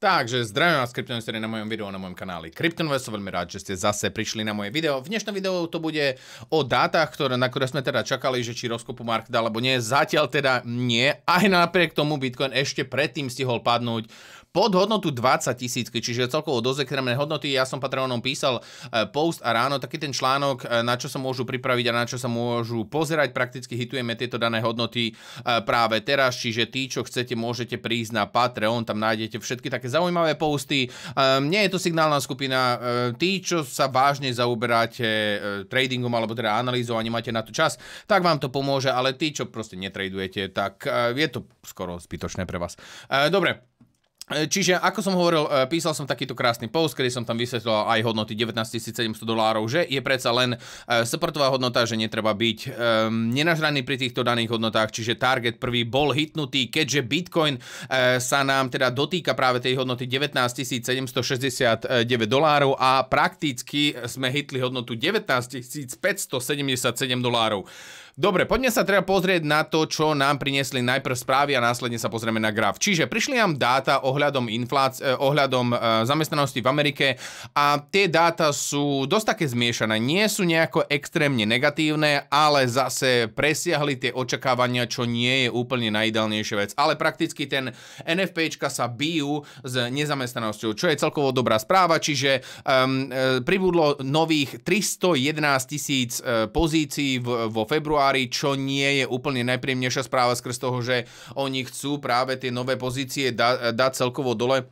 Takže zdravím vás kryptonvestori na mojom videu na mojom kanáli Kryptonvest. Som veľmi rád, že ste zase prišli na moje video. V dnešnom videu to bude o dátach, ktoré, na ktoré sme teda čakali, že či rozkopu market alebo nie. Zatiaľ teda nie. Aj napriek tomu Bitcoin ešte predtým stihol padnúť pod hodnotu 20 tisícky, čiže celkovo dosť extrémne hodnoty. Ja som Patreonom písal eh, post a ráno taký ten článok, eh, na čo sa môžu pripraviť a na čo sa môžu pozerať. Prakticky hitujeme tieto dané hodnoty eh, práve teraz, čiže tí, čo chcete, môžete prísť na Patreon, tam nájdete všetky také zaujímavé posty. Um, nie je to signálna skupina. Um, tí, čo sa vážne zaoberáte um, tradingom alebo teda analýzou a nemáte na to čas, tak vám to pomôže, ale tí, čo proste netradujete, tak um, je to skoro zbytočné pre vás. Um, dobre, E, čiže, ako som hovoril, e, písal som takýto krásny post, kedy som tam vysvetloval aj hodnoty 19 700 dolárov, že je predsa len e, supportová hodnota, že netreba byť nenažraný pri týchto daných hodnotách, čiže target prvý bol hitnutý, keďže Bitcoin sa nám teda dotýka práve tej hodnoty 19 769 dolárov a prakticky sme hitli hodnotu 19 577 dolárov. Dobre, poďme sa teda pozrieť na to, čo nám priniesli najprv správy a následne sa pozrieme na graf. Čiže prišli nám dáta ohľadom, inflác- eh, ohľadom eh, zamestnanosti v Amerike a tie dáta sú dosť také zmiešané. Nie sú nejako extrémne negatívne, ale zase presiahli tie očakávania, čo nie je úplne najideálnejšia vec. Ale prakticky ten NFP sa bijú s nezamestnanosťou, čo je celkovo dobrá správa, čiže um, pribudlo nových 311 tisíc pozícií v, vo februári tvári, čo nie je úplne najpríjemnejšia správa skrz toho, že oni chcú práve tie nové pozície dať da celkovo dole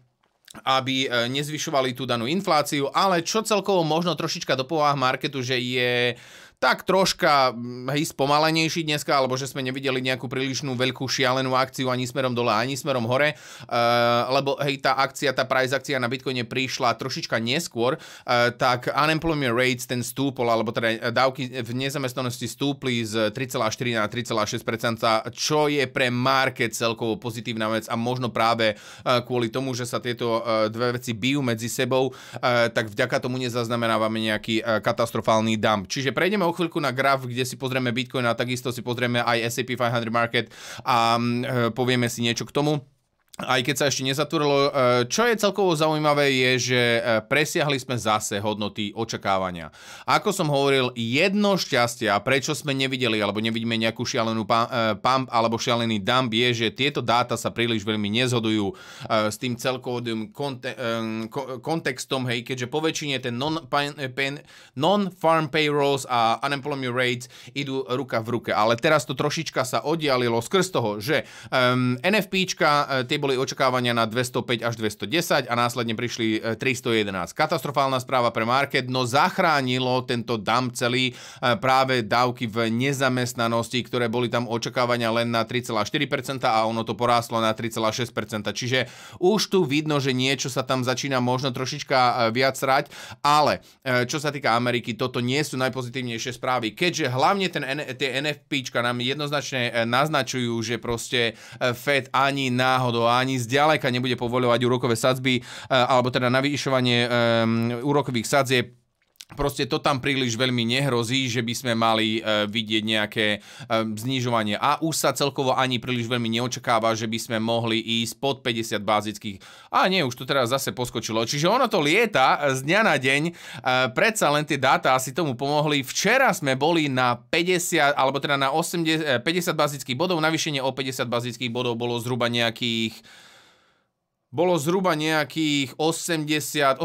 aby e, nezvyšovali tú danú infláciu, ale čo celkovo možno trošička do marketu, že je uh, tak troška mm, hej, spomalenejší dneska, alebo že sme nevideli nejakú prílišnú veľkú šialenú akciu ani smerom dole, ani smerom hore, uh, lebo hej, tá akcia, tá price akcia na Bitcoine prišla trošička neskôr, uh, tak unemployment rates ten stúpol, alebo teda e, dávky v nezamestnanosti stúpli z 3,4 na 3,6%, čo je pre market celkovo pozitívna vec a možno práve uh, kvôli tomu, že sa tieto uh, dve veci bijú medzi sebou, uh, tak vďaka tomu nezaznamenávame nejaký uh, katastrofálny dump. Čiže prejdeme o chvíľku na graf, kde si pozrieme Bitcoin a takisto si pozrieme aj SAP 500 Market a mm, e, povieme si niečo k tomu aj keď sa ešte nezatvorilo. Eh, čo je celkovo zaujímavé je, že eh, presiahli sme zase hodnoty očakávania. Ako som hovoril, jedno šťastie a prečo sme nevideli alebo nevidíme nejakú šialenú eh, pump alebo šialený dump je, že tieto dáta sa príliš veľmi nezhodujú s tým celkovým kontextom, hej, keďže po väčšine ten non-farm payrolls a unemployment rates idú ruka v ruke. Ale teraz to trošička sa oddialilo skrz toho, že ehm, NFPčka tie boli boli očakávania na 205 až 210 a následne prišli 311. E, Katastrofálna správa pre market, no zachránilo tento dam celý e, práve dávky v nezamestnanosti, ktoré boli tam očakávania len na 3,4% a ono to poráslo na 3,6%. Čiže už tu vidno, že niečo sa tam začína možno trošička e, viac rať, ale čo sa týka Ameriky, toto nie sú najpozitívnejšie správy, keďže hlavne ten, tie NFPčka nám jednoznačne naznačujú, že proste Fed ani náhodou ani zďaleka nebude povoľovať úrokové sadzby e, alebo teda navýšovanie úrokových sadzieb proste to tam príliš veľmi nehrozí, že by sme mali e, vidieť nejaké e, znižovanie. A už sa celkovo ani príliš veľmi neočakáva, že by sme mohli ísť pod 50 bázických. A nie, už to teraz zase poskočilo. Čiže ono to lieta z dňa na deň. E, predsa len tie dáta asi tomu pomohli. Včera sme boli na 50, alebo teda na 80, 50 bazických bodov. Navýšenie o 50 bazických bodov bolo zhruba nejakých bolo zhruba nejakých 80, 80,8%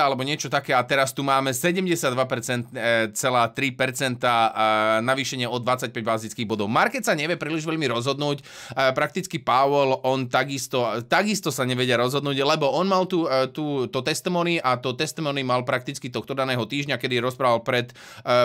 alebo niečo také a teraz tu máme 72,3% e, e, navýšenie o 25 bazických bodov. Market sa nevie príliš veľmi rozhodnúť, e, prakticky Powell, on takisto, takisto sa nevedia rozhodnúť, lebo on mal tu, tu to testimony a to testimony mal prakticky tohto daného týždňa, kedy rozprával pred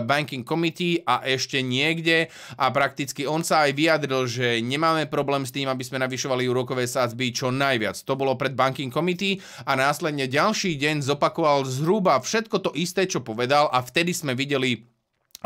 Banking Committee a ešte niekde a prakticky on sa aj vyjadril, že nemáme problém s tým, aby sme navyšovali úrokové sázby, čo čo najviac. To bolo pred Banking Committee a následne ďalší deň zopakoval zhruba všetko to isté, čo povedal a vtedy sme videli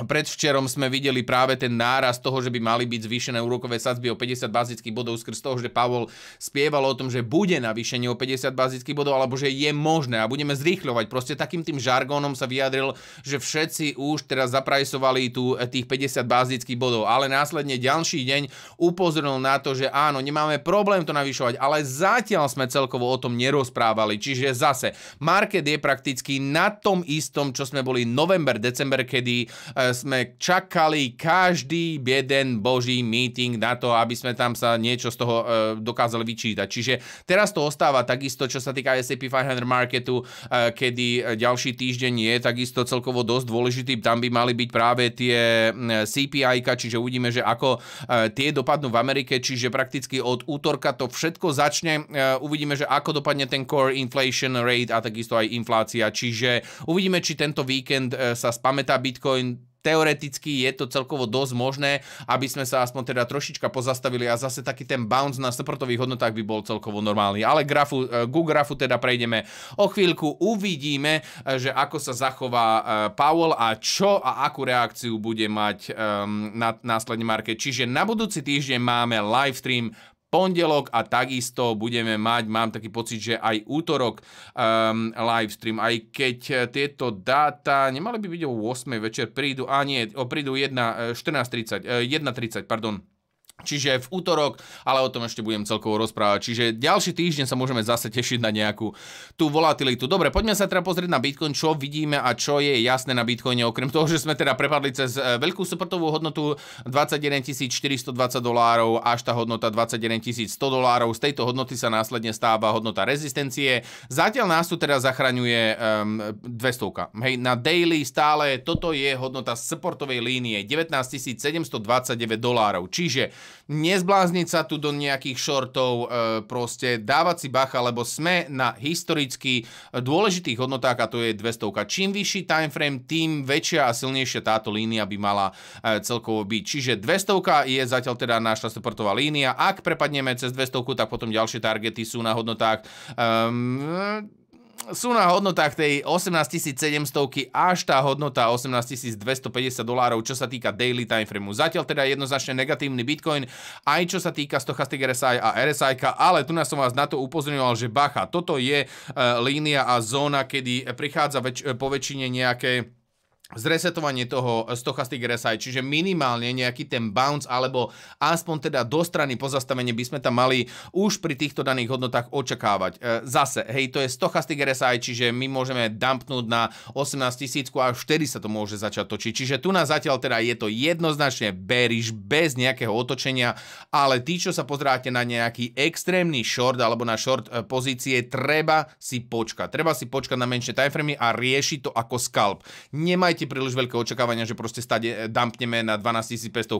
Predvčerom sme videli práve ten náraz toho, že by mali byť zvýšené úrokové sadzby o 50 bazických bodov skrz toho, že Pavol spieval o tom, že bude navýšenie o 50 bazických bodov, alebo že je možné a budeme zrýchľovať. Proste takým tým žargónom sa vyjadril, že všetci už teraz zaprajsovali tu e, tých 50 bazických bodov, ale následne ďalší deň upozornil na to, že áno, nemáme problém to navyšovať, ale zatiaľ sme celkovo o tom nerozprávali. Čiže zase, market je prakticky na tom istom, čo sme boli november, december, kedy e, sme čakali každý jeden boží meeting na to, aby sme tam sa niečo z toho uh, dokázali vyčítať. Čiže teraz to ostáva takisto, čo sa týka SAP 500 marketu, uh, kedy ďalší týždeň je takisto celkovo dosť dôležitý. Tam by mali byť práve tie CPI, čiže uvidíme, že ako uh, tie dopadnú v Amerike, čiže prakticky od útorka to všetko začne. Uh, uvidíme, že ako dopadne ten core inflation rate a takisto aj inflácia. Čiže uvidíme, či tento víkend sa spamätá Bitcoin teoreticky je to celkovo dosť možné, aby sme sa aspoň teda trošička pozastavili a zase taký ten bounce na supportových hodnotách by bol celkovo normálny. Ale grafu, eh, ku grafu teda prejdeme o chvíľku, uvidíme, eh, že ako sa zachová eh, Powell a čo a akú reakciu bude mať um, na, následne Market. Čiže na budúci týždeň máme live stream pondelok a takisto budeme mať, mám taký pocit, že aj útorok um, live stream, aj keď eh, tieto dáta nemali by byť o 8 večer, prídu, a nie, prídu 1.30, 14.30, 1.30, pardon, Čiže v útorok, ale o tom ešte budem celkovo rozprávať. Čiže ďalší týždeň sa môžeme zase tešiť na nejakú tú volatilitu. Dobre, poďme sa teda pozrieť na Bitcoin, čo vidíme a čo je jasné na Bitcoine. Okrem toho, že sme teda prepadli cez e, veľkú supportovú hodnotu 21 420 dolárov až tá hodnota 21 100 dolárov. Z tejto hodnoty sa následne stáva hodnota rezistencie. Zatiaľ nás tu teda zachraňuje um, 200. Hej, na daily stále toto je hodnota supportovej línie 19 729 dolárov. Čiže nezblázniť sa tu do nejakých šortov, e, proste dávať si bacha, lebo sme na historicky dôležitých hodnotách a to je 200. Čím vyšší time frame, tým väčšia a silnejšia táto línia by mala e, celkovo byť. Čiže 200 je zatiaľ teda naša supportová línia. Ak prepadneme cez 200, tak potom ďalšie targety sú na hodnotách um, sú na hodnotách tej 700 až tá hodnota 250 dolárov, čo sa týka daily frameu. Zatiaľ teda jednoznačne negatívny Bitcoin, aj čo sa týka Stochastic RSI a RSI, ale tu na som vás na to upozorňoval, že bacha, toto je e, línia a zóna, kedy prichádza väč- po väčšine nejaké zresetovanie toho stochastic eh, RSI, čiže minimálne nejaký ten bounce alebo aspoň teda do strany pozastavenie by sme tam mali už pri týchto daných hodnotách očakávať. Eh, zase, hej, to je stochastic RSI, čiže my môžeme dumpnúť na 18 tisícku a vtedy sa to môže začať točiť. Čiže tu na zatiaľ teda je to jednoznačne bearish bez nejakého otočenia, ale tí, čo sa pozráte na nejaký extrémny short alebo na short eh, pozície, treba si počkať. Treba si počkať na menšie timeframy a riešiť to ako skalp. Nemajte majte príliš veľké očakávania, že proste stade eh, dumpneme na 12 500.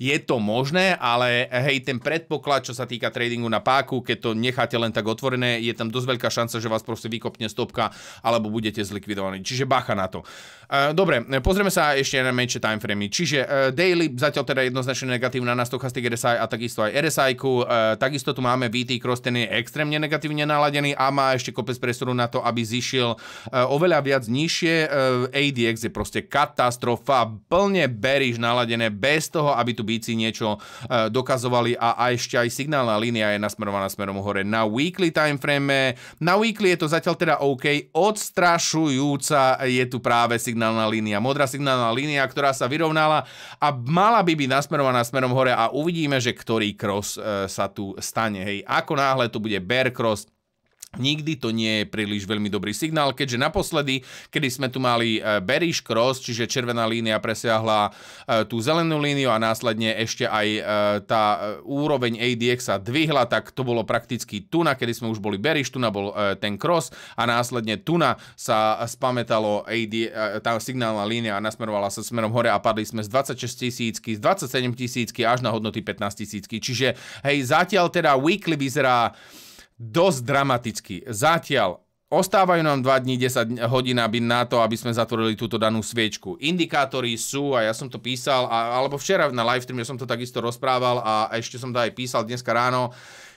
Je to možné, ale eh, hej, ten predpoklad, čo sa týka tradingu na páku, keď to necháte len tak otvorené, je tam dosť veľká šanca, že vás proste vykopne stopka alebo budete zlikvidovaní. Čiže bacha na to. Eh, dobre, pozrieme sa ešte na menšie timeframy. Čiže daily zatiaľ teda jednoznačne negatívna na stochastik RSI a takisto aj RSI. -ku. Takisto tu máme VT Cross, ten je extrémne negatívne naladený a má ešte kopec presoru na to, aby zišiel oveľa viac nižšie. ADX je je proste katastrofa, plne beríš naladené, bez toho, aby tu bíci niečo e, dokazovali a ešte aj signálna línia je nasmerovaná smerom hore. Na weekly timeframe, na weekly je to zatiaľ teda OK, odstrašujúca je tu práve signálna línia, modrá signálna línia, ktorá sa vyrovnala a mala by byť nasmerovaná smerom hore a uvidíme, že ktorý cross e, sa tu stane. Hej, ako náhle tu bude bear cross, Nikdy to nie je príliš veľmi dobrý signál, keďže naposledy, kedy sme tu mali e, bearish cross, čiže červená línia presiahla e, tú zelenú líniu a následne ešte aj e, tá úroveň ADX sa dvihla, tak to bolo prakticky tuna, kedy sme už boli bearish, tuna bol ten cross a následne tuna sa spametalo AD, tá signálna línia a nasmerovala sa smerom hore a padli sme z 26 tisícky, z 27 tisícky až na hodnoty 15 tisícky. Čiže hej, zatiaľ teda weekly vyzerá dosť dramaticky. Zatiaľ Ostávajú nám 2 dní, 10 hodín aby na to, aby sme zatvorili túto danú sviečku. Indikátory sú, a ja som to písal, a, alebo včera na live ja som to takisto rozprával a ešte som to aj písal dneska ráno,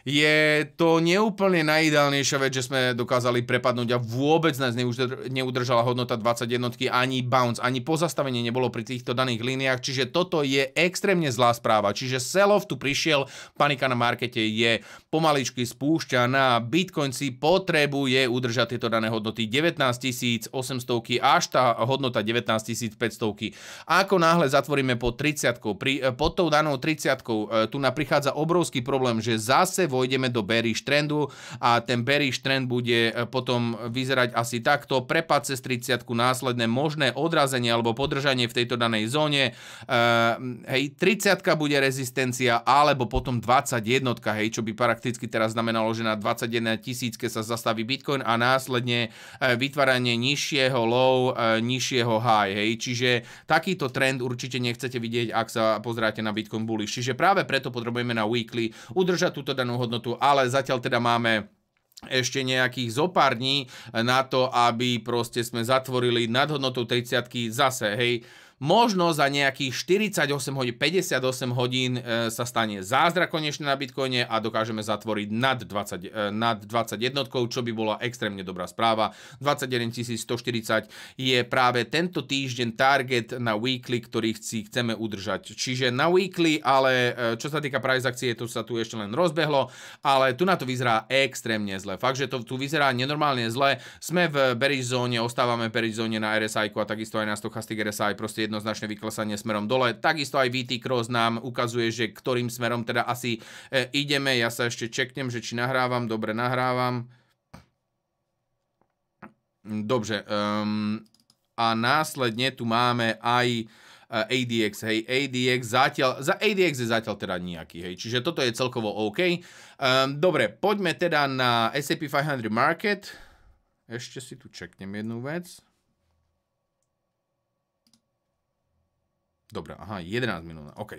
je to neúplne najideálnejšia vec, že sme dokázali prepadnúť a vôbec nás neudržala hodnota 21 ani bounce, ani pozastavenie nebolo pri týchto daných líniách, čiže toto je extrémne zlá správa. Čiže sell-off tu prišiel, panika na markete je pomaličky spúšťaná, Bitcoin si potrebuje udržať tieto dané hodnoty 19 800 až tá hodnota 19 500. Ako náhle zatvoríme pod 30, pod tou danou 30, tu nám prichádza obrovský problém, že zase vojdeme do bearish trendu a ten bearish trend bude e, potom vyzerať asi takto. Prepad cez 30 následné možné odrazenie alebo podržanie v tejto danej zóne. E, hej, 30 bude rezistencia alebo potom 21, hej, čo by prakticky teraz znamenalo, že na 21 tisícke sa zastaví Bitcoin a následne e, vytváranie nižšieho low, nižšieho high, hej. Čiže takýto trend určite nechcete vidieť, ak sa pozráte na Bitcoin bullish. Čiže práve preto potrebujeme na weekly udržať túto danú hodnotu, ale zatiaľ teda máme ešte nejakých zo dní na to, aby proste sme zatvorili nadhodnotu 30 zase, hej, Možno za nejakých 48 hodín, 58 hodín e, sa stane zázrak konečne na Bitcoine a dokážeme zatvoriť nad 20, e, čo by bola extrémne dobrá správa. 140 je práve tento týždeň target na weekly, ktorý si chceme udržať. Čiže na weekly, ale e, čo sa týka price akcie, to sa tu ešte len rozbehlo, ale tu na to vyzerá extrémne zle. Fakt, že to tu vyzerá nenormálne zle. Sme v bearish zóne, ostávame v bearish zóne na RSI a takisto aj na stochastic RSI, proste jednoznačné vyklesanie smerom dole. Takisto aj VT Cross nám ukazuje, že ktorým smerom teda asi e, ideme. Ja sa ešte čeknem, že či nahrávam. Dobre, nahrávam. Dobre. Um, a následne tu máme aj e, ADX, hej, ADX zatiaľ, za ADX je zatiaľ teda nejaký, hej, čiže toto je celkovo OK. Um, dobre, poďme teda na S&P 500 Market. Ešte si tu čeknem jednu vec. Dobre, aha, 11 minút, OK.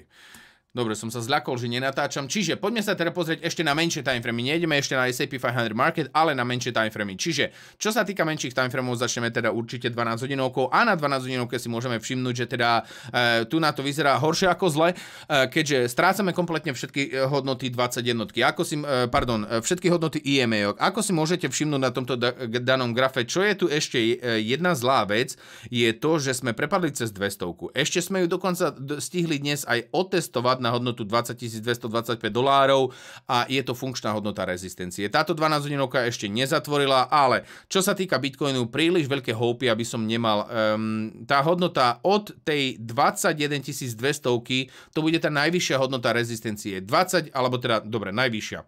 Dobre, som sa zľakol, že nenatáčam. Čiže poďme sa teda pozrieť ešte na menšie timeframy. Nejdeme ešte na S&P 500 Market, ale na menšie timeframy. Čiže, čo sa týka menších timeframov, začneme teda určite 12 hodinovkou a na 12 hodinovke si môžeme všimnúť, že teda e, tu na to vyzerá horšie ako zle, e, keďže strácame kompletne všetky e, hodnoty 20 Ako si, e, pardon, e, všetky hodnoty IMA. Ako si môžete všimnúť na tomto da danom grafe, čo je tu ešte e, jedna zlá vec, je to, že sme prepadli cez 200. Ešte sme ju dokonca stihli dnes aj otestovať na hodnotu 20 225 dolárov a je to funkčná hodnota rezistencie. Táto 12 hodinovka ešte nezatvorila, ale čo sa týka Bitcoinu, príliš veľké hopy, aby som nemal. Um, tá hodnota od tej 21 200 to bude tá najvyššia hodnota rezistencie. 20, alebo teda, dobre, najvyššia.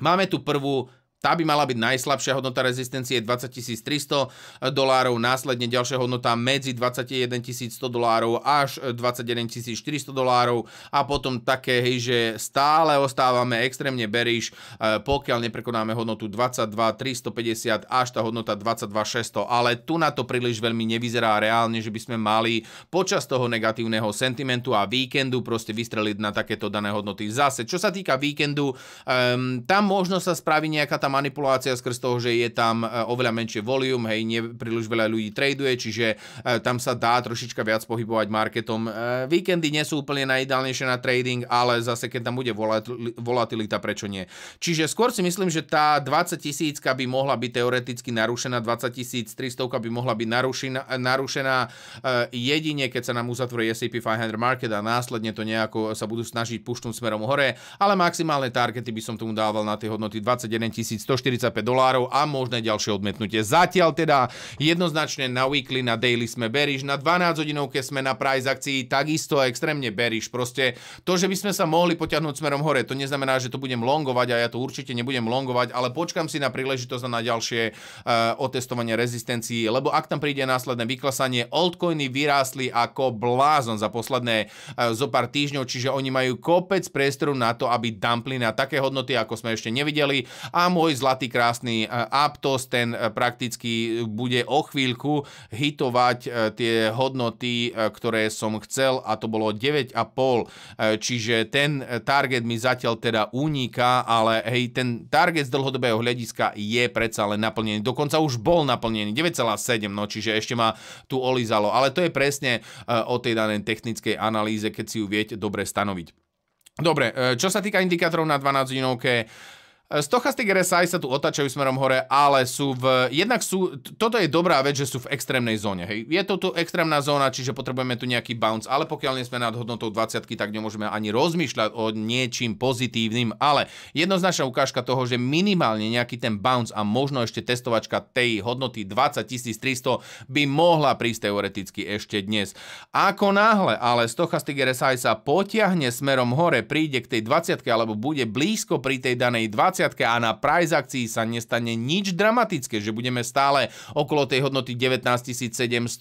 Máme tu prvú tá by mala byť najslabšia hodnota rezistencie 20 300 dolárov, následne ďalšia hodnota medzi 21 100 dolárov až 21 400 dolárov a potom také, hej, že stále ostávame extrémne beríš, eh, pokiaľ neprekonáme hodnotu 22 350 až tá hodnota 22 600, ale tu na to príliš veľmi nevyzerá reálne, že by sme mali počas toho negatívneho sentimentu a víkendu proste vystreliť na takéto dané hodnoty. Zase, čo sa týka víkendu, um, tam možno sa spraví nejaká tam manipulácia skrz toho, že je tam e, oveľa menšie volume, hej, nepríliš príliš veľa ľudí traduje, čiže e, tam sa dá trošička viac pohybovať marketom. E, víkendy nie sú úplne najideálnejšie na trading, ale zase keď tam bude volatilita, prečo nie. Čiže skôr si myslím, že tá 20 tisícka by mohla byť teoreticky narušená, 20 tisíc 300 by mohla byť narušená, jedine, keď sa nám uzatvorí S&P 500 market a následne to nejako sa budú snažiť puštnúť smerom hore, ale maximálne targety by som tomu dával na tie hodnoty 21 000 1145 dolárov a možné ďalšie odmetnutie. Zatiaľ teda jednoznačne na weekly, na daily sme beríš, na 12 hodinovke sme na price akcii takisto extrémne beríš. Proste to, že by sme sa mohli potiahnuť smerom hore, to neznamená, že to budem longovať a ja to určite nebudem longovať, ale počkam si na príležitosť na ďalšie uh, otestovanie rezistencií, lebo ak tam príde následné vyklasanie, altcoiny vyrástli ako blázon za posledné uh, zo pár týždňov, čiže oni majú kopec priestoru na to, aby dumpli na také hodnoty, ako sme ešte nevideli a môže môj zlatý krásny e, Aptos, ten e, prakticky bude o chvíľku hitovať e, tie hodnoty, ktoré som chcel a to bolo 9,5. Čiže ten target mi zatiaľ teda uniká, ale hej, ten target z dlhodobého hľadiska je predsa len naplnený. Dokonca už bol naplnený, 9,7, no čiže ešte ma tu olizalo. Ale to je presne o tej danej technickej analýze, keď si ju viete dobre stanoviť. Dobre, čo sa týka indikátorov na 12 hodinovke, E, Stochastic RSI sa tu otáčajú smerom hore, ale sú v... Jednak sú... Toto je dobrá vec, že sú v extrémnej zóne. Hej. Je to tu extrémna zóna, čiže potrebujeme tu nejaký bounce, ale pokiaľ nie sme nad hodnotou 20, tak nemôžeme ani rozmýšľať o niečím pozitívnym, ale jednoznačná ukážka toho, že minimálne nejaký ten bounce a možno ešte testovačka tej hodnoty 300 by mohla prísť teoreticky ešte dnes. Ako náhle ale Stochastic RSI sa potiahne smerom hore, príde k tej 20 alebo bude blízko pri tej danej 20 20 a na price akcii sa nestane nič dramatické, že budeme stále okolo tej hodnoty 19 700,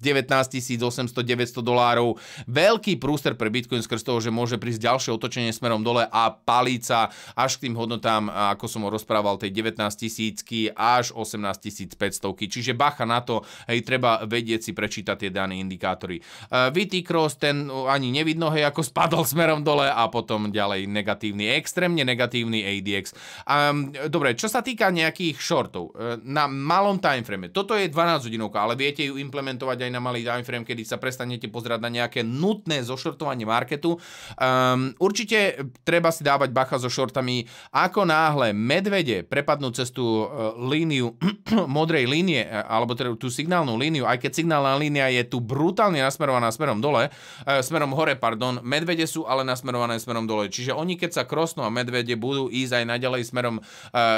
19 800, 900 dolárov. Veľký prúster pre Bitcoin skrz toho, že môže prísť ďalšie otočenie smerom dole a palíca až k tým hodnotám, ako som ho rozprával, tej 19 tisícky až 18 500. Čiže bacha na to, hej, treba vedieť si prečítať tie dané indikátory. E, VT Cross, ten ani nevidno, hej, ako spadol smerom dole a potom ďalej negatívny, extrémne negatívny ADX FTX. Um, dobre, čo sa týka nejakých shortov, e, na malom timeframe, toto je 12 hodinovka, ale viete ju implementovať aj na malý timeframe, kedy sa prestanete pozerať na nejaké nutné zošortovanie marketu. Um, určite treba si dávať bacha so shortami, ako náhle medvede prepadnú cez tú e, líniu modrej línie, e, alebo teda tú signálnu líniu, aj keď signálna línia je tu brutálne nasmerovaná smerom dole, smerom hore, pardon, medvede sú ale nasmerované smerom dole. Čiže oni, keď sa krosnú a medvede budú ísť aj na naďalej smerom e,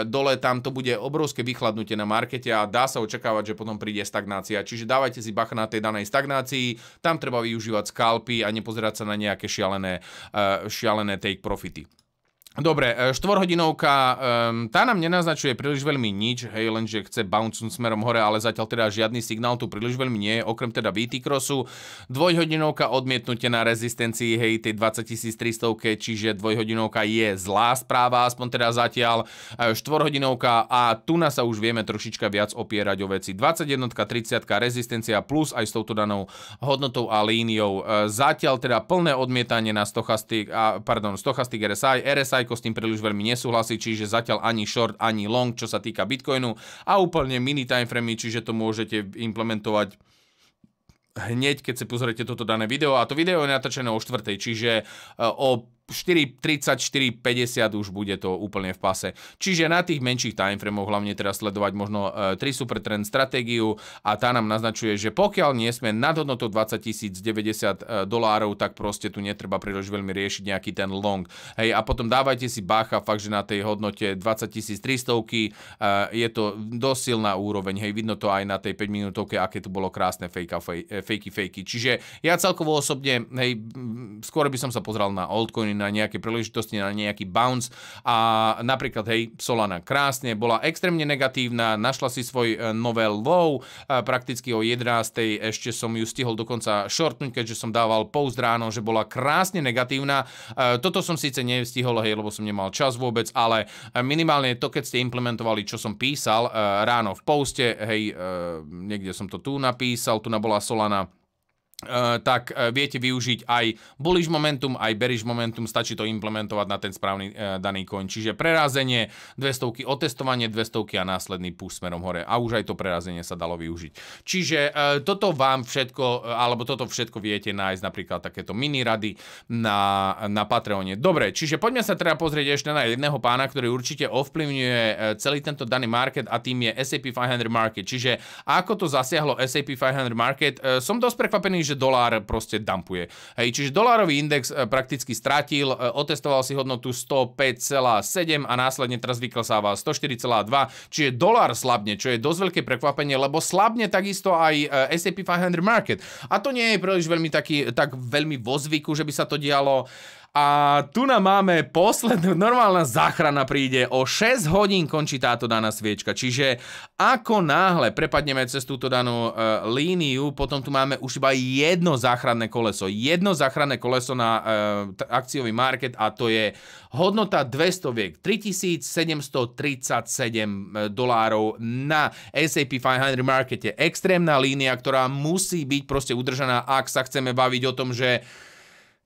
dole, tam to bude obrovské vychladnutie na markete a dá sa očakávať, že potom príde stagnácia. Čiže dávajte si bacha na tej danej stagnácii, tam treba využívať skalpy a nepozerať sa na nejaké šialené, e, šialené take profity. Dobre, e, štvorhodinovka, tá nám nenaznačuje príliš veľmi nič, hej, lenže chce bounce smerom hore, ale zatiaľ teda žiadny signál tu príliš veľmi nie je, okrem teda VT crossu. Dvojhodinovka odmietnutie na rezistencii, hej, tej 300, čiže dvojhodinovka je zlá správa, aspoň teda zatiaľ. E, štvorhodinovka a tu nás sa už vieme trošička viac opierať o veci. 21, 30, rezistencia plus aj s touto danou hodnotou a líniou. E, zatiaľ teda plné odmietanie na stochastik, pardon, stochastik RSI, RSI Majko s tým príliš veľmi nesúhlasí, čiže zatiaľ ani short, ani long, čo sa týka Bitcoinu a úplne mini timeframe, čiže to môžete implementovať hneď, keď si pozriete toto dané video a to video je natočené o 4. čiže e, o 4.30, 4.50 už bude to úplne v pase. Čiže na tých menších timeframoch hlavne teraz sledovať možno 3 e, super trend stratégiu a tá nám naznačuje, že pokiaľ nie sme nad hodnotou 20 090 e, dolárov, tak proste tu netreba príliš veľmi riešiť nejaký ten long. Hej, a potom dávajte si bacha fakt, že na tej hodnote 20 300 e, je to dosť silná úroveň. Hej, vidno to aj na tej 5 minútovke, aké tu bolo krásne fake fejky, fejky. Čiže ja celkovo osobne, hej, skôr by som sa pozrel na altcoiny, na nejaké príležitosti, na nejaký bounce a napríklad, hej, Solana krásne, bola extrémne negatívna, našla si svoj e, nové low, e, prakticky o 11. ešte som ju stihol dokonca shortnúť, keďže som dával post ráno, že bola krásne negatívna. E, toto som síce nestihol, hej, lebo som nemal čas vôbec, ale minimálne to, keď ste implementovali, čo som písal ráno v poste, hej, niekde som to tu napísal, tu bola Solana Eh, tak eh, viete využiť aj bullish momentum, aj bearish momentum, stačí to implementovať na ten správny eh, daný coin. Čiže prerázenie, 200 otestovanie, 200 a následný push smerom hore. A už aj to prerazenie sa dalo využiť. Čiže toto vám všetko, alebo toto všetko viete nájsť napríklad takéto mini rady na, na Patreone. Dobre, čiže poďme sa teda pozrieť ešte na jedného pána, ktorý určite ovplyvňuje celý tento daný market a tým je SAP 500 market. Čiže ako to zasiahlo SAP 500 market, som dosť prekvapený, že že dolár proste dumpuje. Hej, čiže dolárový index e, prakticky strátil, e, otestoval si hodnotu 105,7 a následne teraz vyklesáva 104,2, čiže dolár slabne, čo je dosť veľké prekvapenie, lebo slabne takisto aj e, S&P 500 market. A to nie je príliš veľmi taký, tak veľmi vo zvyku, že by sa to dialo. A tu nám máme poslednú, normálna záchrana príde, o 6 hodín končí táto daná sviečka, čiže ako náhle prepadneme cez túto danú e, líniu, potom tu máme už iba jedno záchranné koleso, jedno záchranné koleso na e, akciový market a to je hodnota 200 viek, 3737 e, dolárov na SAP 500 markete, extrémna línia, ktorá musí byť proste udržaná, ak sa chceme baviť o tom, že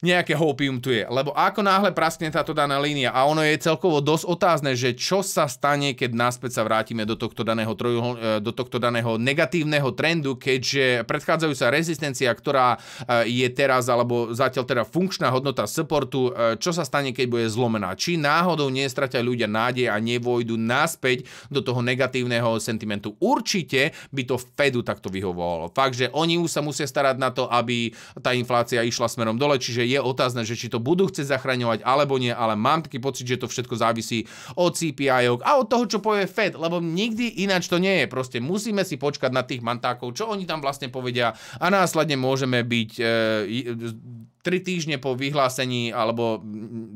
nejaké hopium tu je. Lebo ako náhle praskne táto daná línia a ono je celkovo dosť otázne, že čo sa stane, keď naspäť sa vrátime do tohto daného, trojuhol, eh, do tohto daného negatívneho trendu, keďže predchádzajú sa rezistencia, ktorá eh, je teraz alebo zatiaľ teda funkčná hodnota supportu, eh, čo sa stane, keď bude zlomená. Či náhodou nestratia ľudia nádej a nevojdu naspäť do toho negatívneho sentimentu. Určite by to Fedu takto vyhovovalo. Fakt, že oni už sa musia starať na to, aby tá inflácia išla smerom dole, čiže je otázne, že či to budú chcieť zachraňovať alebo nie, ale mám taký pocit, že to všetko závisí od CPI a od toho, čo povie Fed, lebo nikdy ináč to nie je. Proste musíme si počkať na tých mantákov, čo oni tam vlastne povedia a následne môžeme byť e, 3 týždne po vyhlásení alebo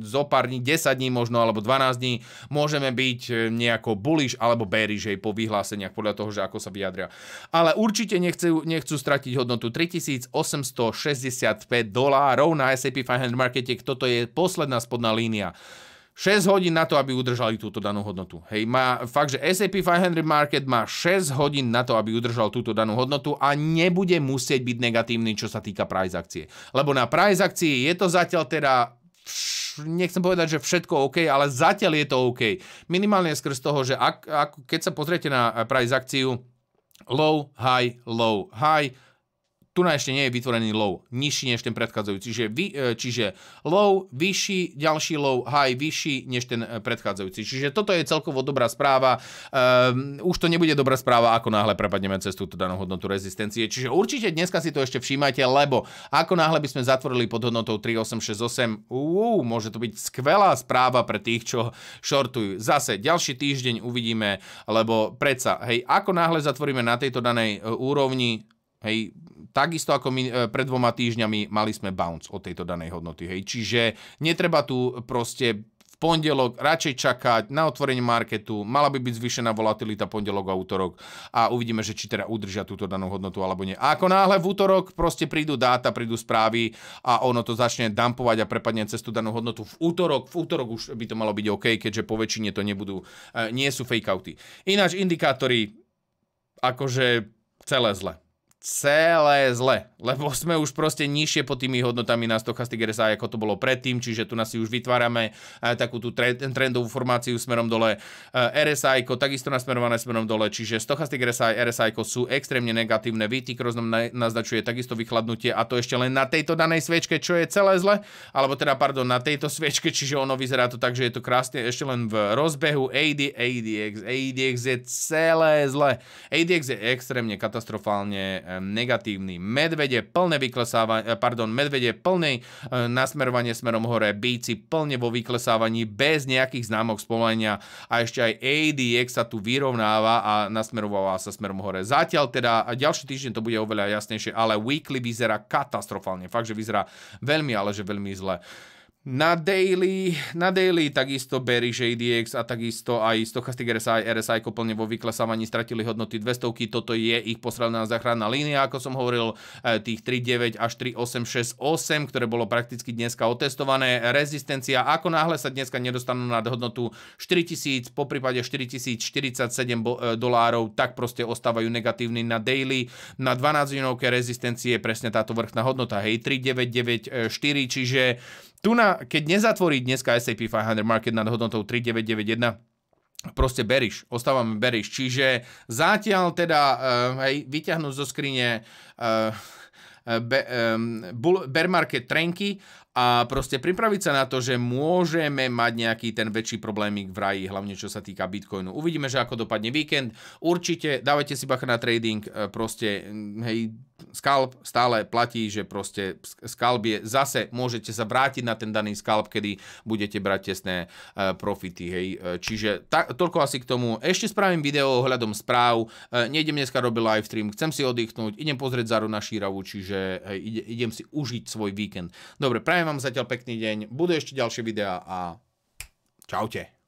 zo pár dní, 10 dní možno alebo 12 dní môžeme byť e, nejako bullish alebo bearish po vyhláseniach podľa toho, že ako sa vyjadria. Ale určite nechcú, nechcú stratiť hodnotu 3865 dolárov na S&P 500 markete. Toto je posledná spodná línia. 6 hodín na to, aby udržali túto danú hodnotu. Hej, má, fakt, že SAP 500 Market má 6 hodín na to, aby udržal túto danú hodnotu a nebude musieť byť negatívny, čo sa týka price akcie. Lebo na price akcie je to zatiaľ teda nechcem povedať, že všetko OK, ale zatiaľ je to OK. Minimálne skrz toho, že ak, ak, keď sa pozriete na eh, price akciu, low, high, low, high, tu na ešte nie je vytvorený low, nižší než ten predchádzajúci. Čiže, vy, e, čiže low, vyšší, ďalší low, high, vyšší než ten e, predchádzajúci. Čiže toto je celkovo dobrá správa. Um, už to nebude dobrá správa, ako náhle prepadneme cez túto danú hodnotu rezistencie. Čiže určite dneska si to ešte všímajte, lebo ako náhle by sme zatvorili pod hodnotou 3868, uú, môže to byť skvelá správa pre tých, čo shortujú. Zase ďalší týždeň uvidíme, lebo predsa, hej, ako náhle zatvoríme na tejto danej e, úrovni, hej, takisto ako my e, pred dvoma týždňami mali sme bounce od tejto danej hodnoty. Hej. Čiže netreba tu proste v pondelok radšej čakať na otvorenie marketu, mala by byť zvyšená volatilita pondelok a útorok a uvidíme, že či teda udržia túto danú hodnotu alebo nie. A ako náhle v útorok proste prídu dáta, prídu správy a ono to začne dampovať a prepadne cez tú danú hodnotu v útorok, v útorok už by to malo byť OK, keďže po väčšine to nebudú, e, nie sú fake outy. Ináč indikátory akože celé zle celé zle, lebo sme už proste nižšie pod tými hodnotami na Stochastic RSI, ako to bolo predtým, čiže tu nás si už vytvárame eh, takú tú trendovú formáciu smerom dole. Eh, RSI takisto nasmerované smerom dole, čiže Stochastic RSI, RSI sú extrémne negatívne, VT Cross nám naznačuje takisto vychladnutie a to ešte len na tejto danej sviečke, čo je celé zle, alebo teda pardon, na tejto sviečke, čiže ono vyzerá to tak, že je to krásne ešte len v rozbehu AD, ADX, ADX je celé zle. ADX je extrémne katastrofálne eh, negatívny. Medvede plné vyklesávanie, eh, pardon, medvede plné eh, nasmerovanie smerom hore, bíci plne vo vyklesávaní bez nejakých známok spomalenia a ešte aj ADX sa tu vyrovnáva a nasmerováva sa smerom hore. Zatiaľ teda ďalší týždeň to bude oveľa jasnejšie, ale weekly vyzerá katastrofálne. Fakt, že vyzerá veľmi, ale že veľmi zle. Na daily, na daily takisto berry JDX a takisto aj Stochastic RSI, RSI plne vo vyklesávaní stratili hodnoty 200. Toto je ich posledná záchranná línia, ako som hovoril, e, tých 3.9 až 3.868, ktoré bolo prakticky dneska otestované. Rezistencia, ako náhle sa dneska nedostanú nad hodnotu 4000, po prípade 4047 e, dolárov, tak proste ostávajú negatívni na daily. Na 12 dňovke rezistencie je presne táto vrchná hodnota, hej, 3.994, e, čiže tu na, keď nezatvorí dneska S&P 500 market nad hodnotou 3991, proste beriš, ostávame beriš. Čiže zatiaľ teda uh, hej, vyťahnuť zo skrine uh, be, um, bull, bear market trenky a proste pripraviť sa na to, že môžeme mať nejaký ten väčší problémik v raji, hlavne čo sa týka Bitcoinu. Uvidíme, že ako dopadne víkend. Určite dávajte si bacha na trading, proste hm, hej, scalp stále platí, že proste scalp je, zase môžete sa vrátiť na ten daný scalp, kedy budete brať tesné e, profity, hej. E, čiže ta, toľko asi k tomu. Ešte spravím video ohľadom správ, e, nejdem dneska robiť live stream, chcem si oddychnúť, idem pozrieť Zaru na Šíravu, čiže hej, ide, idem si užiť svoj víkend. Dobre, prajem vám zatiaľ pekný deň, budú ešte ďalšie videá a čaute.